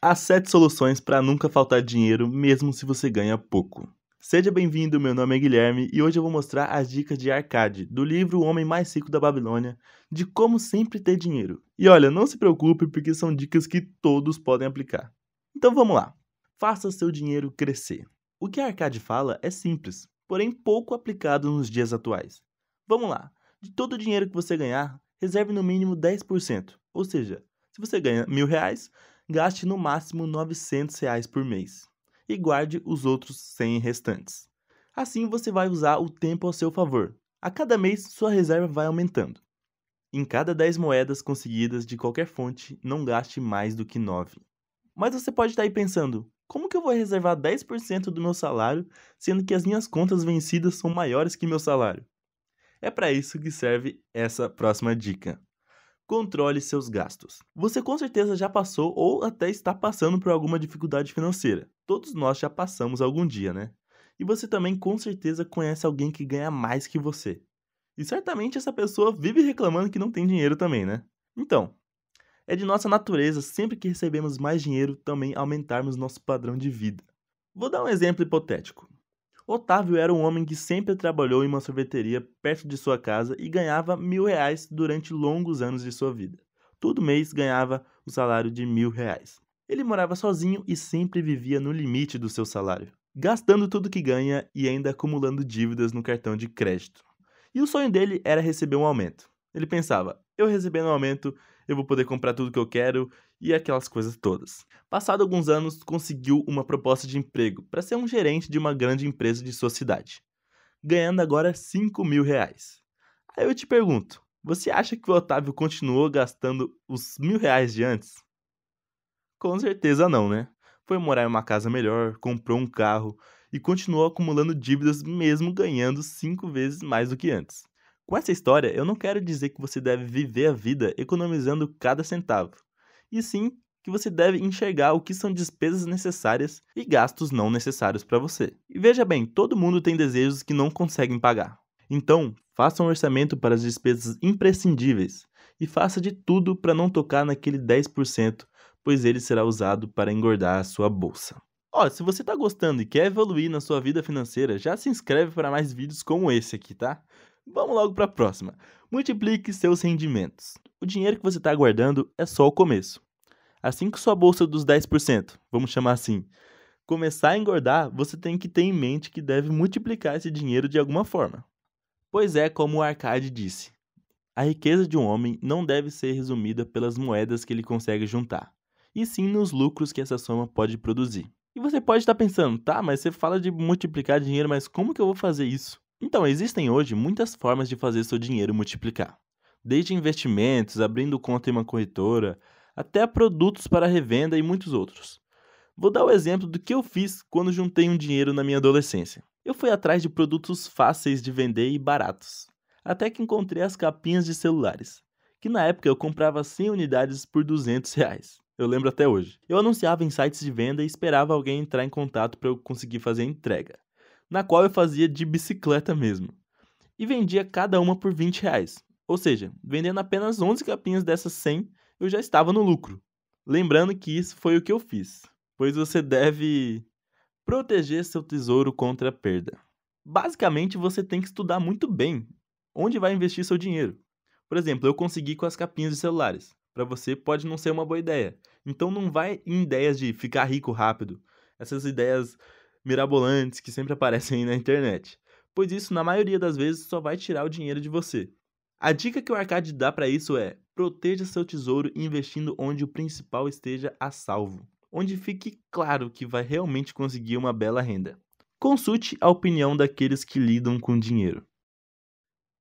Há 7 soluções para nunca faltar dinheiro, mesmo se você ganha pouco. Seja bem-vindo, meu nome é Guilherme e hoje eu vou mostrar as dicas de Arcade, do livro O Homem Mais Rico da Babilônia, de como sempre ter dinheiro. E olha, não se preocupe porque são dicas que todos podem aplicar. Então vamos lá. Faça seu dinheiro crescer. O que Arcade fala é simples, porém pouco aplicado nos dias atuais. Vamos lá. De todo o dinheiro que você ganhar, reserve no mínimo 10%. Ou seja, se você ganha mil reais, gaste no máximo R$ 900 reais por mês e guarde os outros 100 restantes. Assim você vai usar o tempo ao seu favor. A cada mês sua reserva vai aumentando. Em cada 10 moedas conseguidas de qualquer fonte, não gaste mais do que 9. Mas você pode estar tá aí pensando: como que eu vou reservar 10% do meu salário, sendo que as minhas contas vencidas são maiores que meu salário? É para isso que serve essa próxima dica controle seus gastos. Você com certeza já passou ou até está passando por alguma dificuldade financeira. Todos nós já passamos algum dia, né? E você também com certeza conhece alguém que ganha mais que você. E certamente essa pessoa vive reclamando que não tem dinheiro também, né? Então, é de nossa natureza, sempre que recebemos mais dinheiro, também aumentarmos nosso padrão de vida. Vou dar um exemplo hipotético. Otávio era um homem que sempre trabalhou em uma sorveteria perto de sua casa e ganhava mil reais durante longos anos de sua vida. Todo mês ganhava o salário de mil reais. Ele morava sozinho e sempre vivia no limite do seu salário, gastando tudo que ganha e ainda acumulando dívidas no cartão de crédito. E o sonho dele era receber um aumento. Ele pensava: eu recebendo um aumento, eu vou poder comprar tudo que eu quero e aquelas coisas todas. Passado alguns anos, conseguiu uma proposta de emprego para ser um gerente de uma grande empresa de sua cidade, ganhando agora 5 mil reais. Aí eu te pergunto, você acha que o Otávio continuou gastando os mil reais de antes? Com certeza não, né? Foi morar em uma casa melhor, comprou um carro e continuou acumulando dívidas mesmo ganhando cinco vezes mais do que antes. Com essa história, eu não quero dizer que você deve viver a vida economizando cada centavo e sim que você deve enxergar o que são despesas necessárias e gastos não necessários para você. E veja bem, todo mundo tem desejos que não conseguem pagar. Então, faça um orçamento para as despesas imprescindíveis e faça de tudo para não tocar naquele 10%, pois ele será usado para engordar a sua bolsa. Ó, oh, se você está gostando e quer evoluir na sua vida financeira, já se inscreve para mais vídeos como esse aqui, tá? Vamos logo para a próxima. Multiplique seus rendimentos o dinheiro que você está guardando é só o começo. Assim que sua bolsa dos 10%, vamos chamar assim, começar a engordar, você tem que ter em mente que deve multiplicar esse dinheiro de alguma forma. Pois é, como o Arcade disse, a riqueza de um homem não deve ser resumida pelas moedas que ele consegue juntar, e sim nos lucros que essa soma pode produzir. E você pode estar tá pensando, tá, mas você fala de multiplicar dinheiro, mas como que eu vou fazer isso? Então, existem hoje muitas formas de fazer seu dinheiro multiplicar desde investimentos, abrindo conta em uma corretora, até produtos para revenda e muitos outros. Vou dar o exemplo do que eu fiz quando juntei um dinheiro na minha adolescência. Eu fui atrás de produtos fáceis de vender e baratos, até que encontrei as capinhas de celulares, que na época eu comprava 100 unidades por 200 reais. Eu lembro até hoje. Eu anunciava em sites de venda e esperava alguém entrar em contato para eu conseguir fazer a entrega, na qual eu fazia de bicicleta mesmo. E vendia cada uma por 20 reais, ou seja, vendendo apenas 11 capinhas dessas 100, eu já estava no lucro. Lembrando que isso foi o que eu fiz, pois você deve proteger seu tesouro contra a perda. Basicamente, você tem que estudar muito bem onde vai investir seu dinheiro. Por exemplo, eu consegui com as capinhas de celulares. Para você pode não ser uma boa ideia. Então não vai em ideias de ficar rico rápido, essas ideias mirabolantes que sempre aparecem aí na internet. Pois isso, na maioria das vezes, só vai tirar o dinheiro de você a dica que o Arcade dá para isso é: proteja seu tesouro investindo onde o principal esteja a salvo, onde fique claro que vai realmente conseguir uma bela renda. Consulte a opinião daqueles que lidam com dinheiro.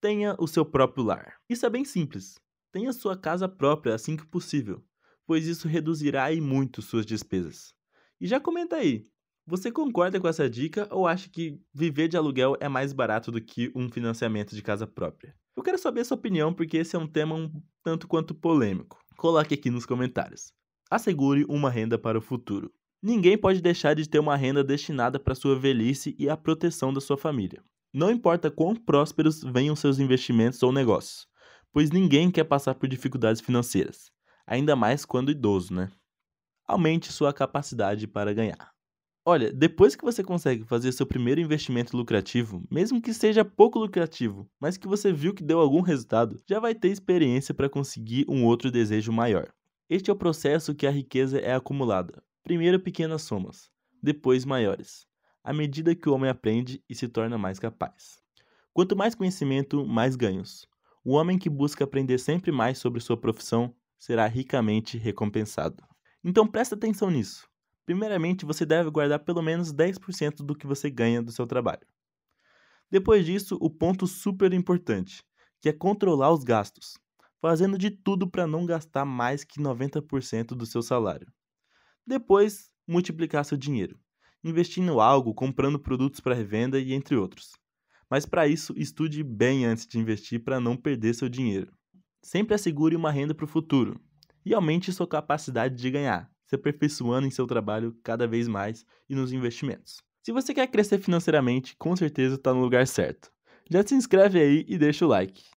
Tenha o seu próprio lar. Isso é bem simples. Tenha sua casa própria assim que possível, pois isso reduzirá e muito suas despesas. E já comenta aí, você concorda com essa dica ou acha que viver de aluguel é mais barato do que um financiamento de casa própria? Eu quero saber sua opinião porque esse é um tema um tanto quanto polêmico. Coloque aqui nos comentários. Assegure uma renda para o futuro. Ninguém pode deixar de ter uma renda destinada para sua velhice e a proteção da sua família. Não importa quão prósperos venham seus investimentos ou negócios, pois ninguém quer passar por dificuldades financeiras, ainda mais quando idoso, né? Aumente sua capacidade para ganhar. Olha, depois que você consegue fazer seu primeiro investimento lucrativo, mesmo que seja pouco lucrativo, mas que você viu que deu algum resultado, já vai ter experiência para conseguir um outro desejo maior. Este é o processo que a riqueza é acumulada. Primeiro pequenas somas, depois maiores, à medida que o homem aprende e se torna mais capaz. Quanto mais conhecimento, mais ganhos. O homem que busca aprender sempre mais sobre sua profissão será ricamente recompensado. Então presta atenção nisso. Primeiramente, você deve guardar pelo menos 10% do que você ganha do seu trabalho. Depois disso, o ponto super importante, que é controlar os gastos, fazendo de tudo para não gastar mais que 90% do seu salário. Depois, multiplicar seu dinheiro, investindo algo, comprando produtos para revenda e entre outros. Mas para isso, estude bem antes de investir para não perder seu dinheiro. Sempre assegure uma renda para o futuro e aumente sua capacidade de ganhar se aperfeiçoando em seu trabalho cada vez mais e nos investimentos. Se você quer crescer financeiramente, com certeza está no lugar certo. Já se inscreve aí e deixa o like.